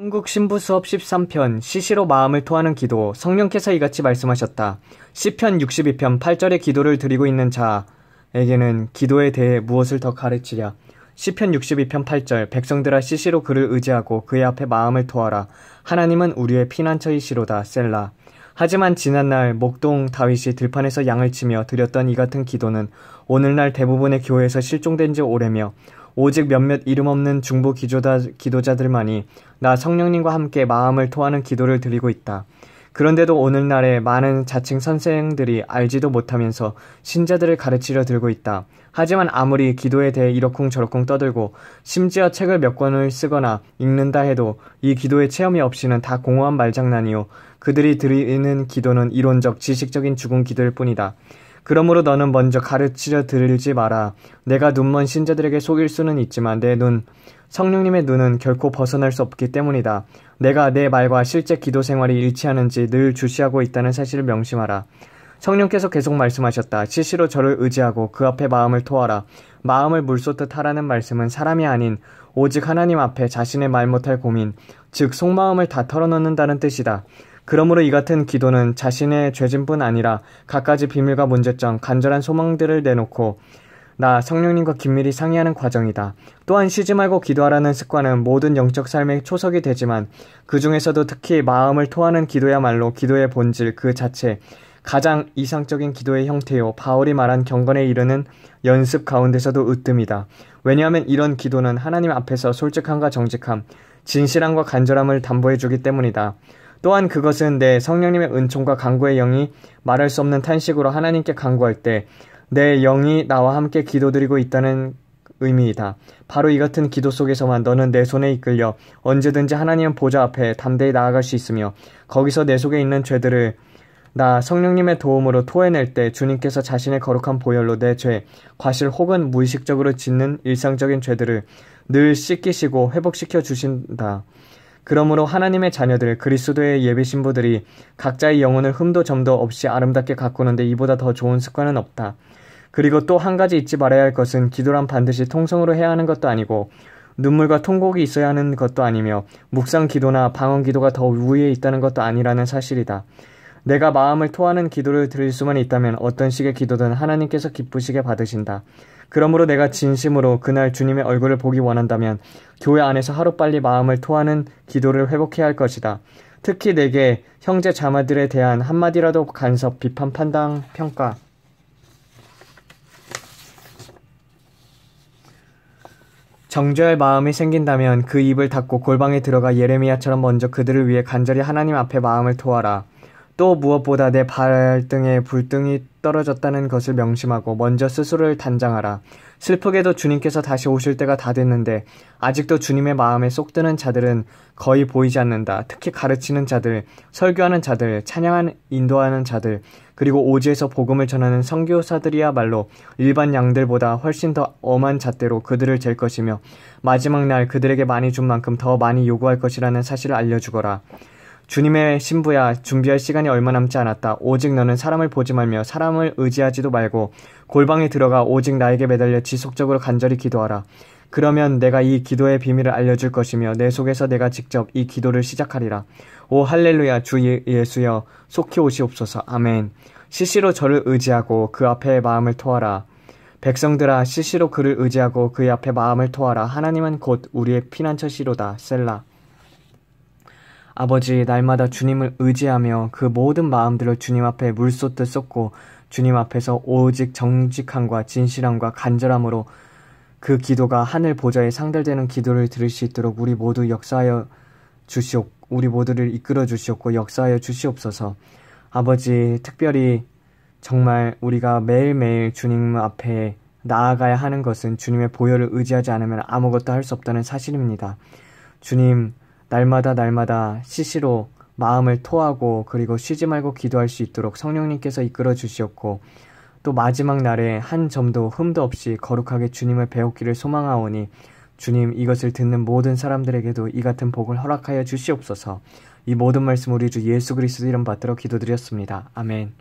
한국 신부 수업 13편 시시로 마음을 토하는 기도 성령께서 이같이 말씀하셨다. 시편 62편 8절의 기도를 드리고 있는 자에게는 기도에 대해 무엇을 더 가르치랴. 시편 62편 8절 백성들아 시시로 그를 의지하고 그의 앞에 마음을 토하라. 하나님은 우리의 피난처이시로다. 셀라. 하지만 지난날 목동 다윗이 들판에서 양을 치며 드렸던 이 같은 기도는 오늘날 대부분의 교회에서 실종된 지 오래며 오직 몇몇 이름 없는 중보 기조다, 기도자들만이 나 성령님과 함께 마음을 토하는 기도를 드리고 있다. 그런데도 오늘날에 많은 자칭 선생들이 알지도 못하면서 신자들을 가르치려 들고 있다. 하지만 아무리 기도에 대해 이러쿵저러쿵 떠들고 심지어 책을 몇 권을 쓰거나 읽는다 해도 이 기도의 체험이 없이는 다 공허한 말장난이요. 그들이 드리는 기도는 이론적 지식적인 죽은 기도일 뿐이다. 그러므로 너는 먼저 가르치려 들지 마라. 내가 눈먼 신자들에게 속일 수는 있지만 내 눈, 성령님의 눈은 결코 벗어날 수 없기 때문이다. 내가 내 말과 실제 기도 생활이 일치하는지 늘 주시하고 있다는 사실을 명심하라. 성령께서 계속 말씀하셨다. 실시로 저를 의지하고 그 앞에 마음을 토하라. 마음을 물쏟듯 하라는 말씀은 사람이 아닌 오직 하나님 앞에 자신의 말 못할 고민, 즉 속마음을 다 털어놓는다는 뜻이다. 그러므로 이 같은 기도는 자신의 죄진뿐 아니라 갖가지 비밀과 문제점, 간절한 소망들을 내놓고 나 성령님과 긴밀히 상의하는 과정이다. 또한 쉬지 말고 기도하라는 습관은 모든 영적 삶의 초석이 되지만 그 중에서도 특히 마음을 토하는 기도야말로 기도의 본질 그 자체, 가장 이상적인 기도의 형태요. 바울이 말한 경건에 이르는 연습 가운데서도 으뜸이다. 왜냐하면 이런 기도는 하나님 앞에서 솔직함과 정직함, 진실함과 간절함을 담보해주기 때문이다. 또한 그것은 내 성령님의 은총과 강구의 영이 말할 수 없는 탄식으로 하나님께 강구할 때 내 영이 나와 함께 기도드리고 있다는 의미이다. 바로 이 같은 기도 속에서만 너는 내 손에 이끌려 언제든지 하나님 보좌 앞에 담대히 나아갈 수 있으며 거기서 내 속에 있는 죄들을 나 성령님의 도움으로 토해낼 때 주님께서 자신의 거룩한 보혈로 내 죄, 과실 혹은 무의식적으로 짓는 일상적인 죄들을 늘 씻기시고 회복시켜 주신다. 그러므로 하나님의 자녀들 그리스도의 예비 신부들이 각자의 영혼을 흠도 점도 없이 아름답게 가꾸는데 이보다 더 좋은 습관은 없다. 그리고 또 한 가지 잊지 말아야 할 것은 기도란 반드시 통성으로 해야 하는 것도 아니고 눈물과 통곡이 있어야 하는 것도 아니며 묵상 기도나 방언 기도가 더 우위에 있다는 것도 아니라는 사실이다. 내가 마음을 토하는 기도를 드릴 수만 있다면 어떤 식의 기도든 하나님께서 기쁘시게 받으신다. 그러므로 내가 진심으로 그날 주님의 얼굴을 보기 원한다면 교회 안에서 하루빨리 마음을 토하는 기도를 회복해야 할 것이다. 특히 내게 형제 자매들에 대한 한마디라도 간섭, 비판, 판단, 평가. 정죄할 마음이 생긴다면 그 입을 닫고 골방에 들어가 예레미야처럼 먼저 그들을 위해 간절히 하나님 앞에 마음을 토하라. 또 무엇보다 내 발등에 불등이 떨어졌다는 것을 명심하고 먼저 스스로를 단장하라. 슬프게도 주님께서 다시 오실 때가 다 됐는데 아직도 주님의 마음에 쏙 드는 자들은 거의 보이지 않는다. 특히 가르치는 자들, 설교하는 자들, 찬양하는 인도하는 자들, 그리고 오지에서 복음을 전하는 선교사들이야말로 일반 양들보다 훨씬 더 엄한 잣대로 그들을 잴 것이며 마지막 날 그들에게 많이 준 만큼 더 많이 요구할 것이라는 사실을 알려주거라. 주님의 신부야 준비할 시간이 얼마 남지 않았다. 오직 너는 사람을 보지 말며 사람을 의지하지도 말고 골방에 들어가 오직 나에게 매달려 지속적으로 간절히 기도하라. 그러면 내가 이 기도의 비밀을 알려줄 것이며 내 속에서 내가 직접 이 기도를 시작하리라. 오 할렐루야 주 예, 예수여 속히 오시옵소서. 아멘. 시시로 저를 의지하고 그 앞에 마음을 토하라. 백성들아 시시로 그를 의지하고 그 앞에 마음을 토하라. 하나님은 곧 우리의 피난처시로다. 셀라. 아버지 날마다 주님을 의지하며 그 모든 마음들을 주님 앞에 물쏟듯 쏟고 주님 앞에서 오직 정직함과 진실함과 간절함으로 그 기도가 하늘 보좌에 상달되는 기도를 들을 수 있도록 우리 모두 역사하여 주시옵 우리 모두를 이끌어 주시옵고 역사하여 주시옵소서. 아버지 특별히 정말 우리가 매일매일 주님 앞에 나아가야 하는 것은 주님의 보혈을 의지하지 않으면 아무것도 할 수 없다는 사실입니다. 주님 날마다 날마다 시시로 마음을 토하고 그리고 쉬지 말고 기도할 수 있도록 성령님께서 이끌어 주시었고 또 마지막 날에 한 점도 흠도 없이 거룩하게 주님을 배웠기를 소망하오니 주님 이것을 듣는 모든 사람들에게도 이 같은 복을 허락하여 주시옵소서. 이 모든 말씀 우리 주 예수 그리스도 이름 받들어 기도드렸습니다. 아멘.